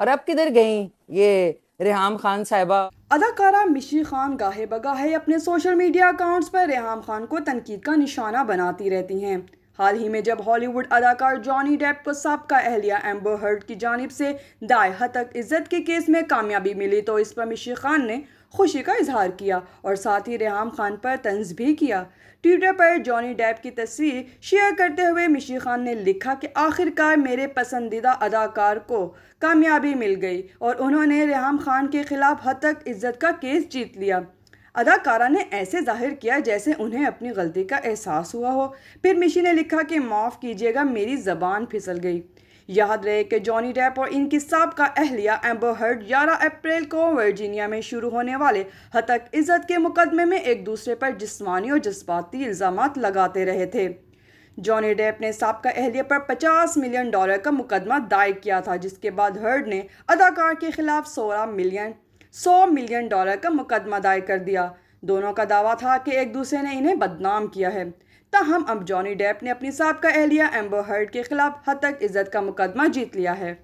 और अब किधर गई ये रेहम खान साहबा अदाकारा मिशी खान गाहे बगाहे अपने सोशल मीडिया अकाउंट्स पर रेहम खान को तनकीद का निशाना बनाती रहती हैं हाल ही में जब हॉलीवुड अदाकार जॉनी डेप को सबका अहलिया एम्बो हर्ट की जानब से दाए तक इज्जत के केस में कामयाबी मिली तो इस पर मिशी खान ने खुशी का इजहार किया और साथ ही रेहम खान पर तंज भी किया ट्विटर पर जॉनी डेप की तस्वीर शेयर करते हुए मिशी खान ने लिखा कि आखिरकार मेरे पसंदीदा अदाकार को कामयाबी मिल गई और उन्होंने रेहम खान के खिलाफ हतक तक इज्जत का केस जीत लिया अदाकारा ने ऐसे जाहिर किया जैसे उन्हें अपनी गलती का एहसास हुआ हो फिर मिशी ने लिखा कि माफ़ कीजिएगा मेरी ज़बान फिसल गई याद रहे कि जॉनी डेप और इनकी सबका अहलिया एम्बर हर्ड ग्यारह अप्रैल को वर्जीनिया में शुरू होने वाले हतक इज़्ज़त के मुकदमे में एक दूसरे पर जिस्मानी और जज्बाती इल्ज़ाम लगाते रहे थे जॉनी डेप ने सबका अहलिया पर 50 मिलियन डॉलर का मुकदमा दायर किया था जिसके बाद हर्ड ने अदाकार के खिलाफ 16 मिलियन 100 मिलियन डॉलर का मुकदमा दायर कर दिया दोनों का दावा था कि एक दूसरे ने इन्हें बदनाम किया है तहम अब जॉनी डेप ने अपनी सबका एहलिया एम्बोहर्ड के खिलाफ हद तक इज्जत का मुकदमा जीत लिया है